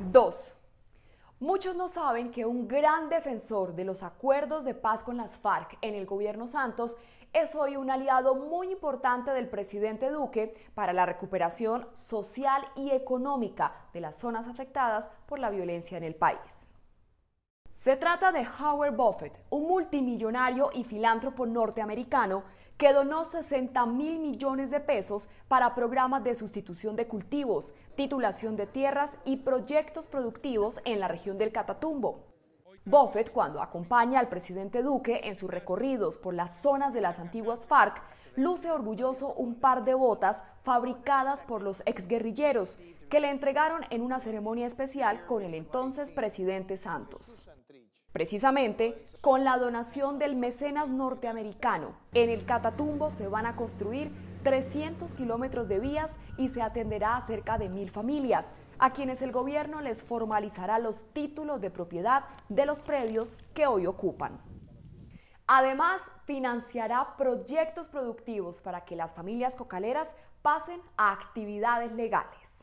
2. Muchos no saben que un gran defensor de los acuerdos de paz con las FARC en el gobierno Santos es hoy un aliado muy importante del presidente Duque para la recuperación social y económica de las zonas afectadas por la violencia en el país. Se trata de Howard Buffett, un multimillonario y filántropo norteamericano que donó 60 mil millones de pesos para programas de sustitución de cultivos, titulación de tierras y proyectos productivos en la región del Catatumbo. Buffett, cuando acompaña al presidente Duque en sus recorridos por las zonas de las antiguas FARC, luce orgulloso un par de botas fabricadas por los exguerrilleros que le entregaron en una ceremonia especial con el entonces presidente Santos. Precisamente, con la donación del mecenas norteamericano, en el Catatumbo se van a construir 300 kilómetros de vías y se atenderá a cerca de mil familias, a quienes el gobierno les formalizará los títulos de propiedad de los predios que hoy ocupan. Además, financiará proyectos productivos para que las familias cocaleras pasen a actividades legales.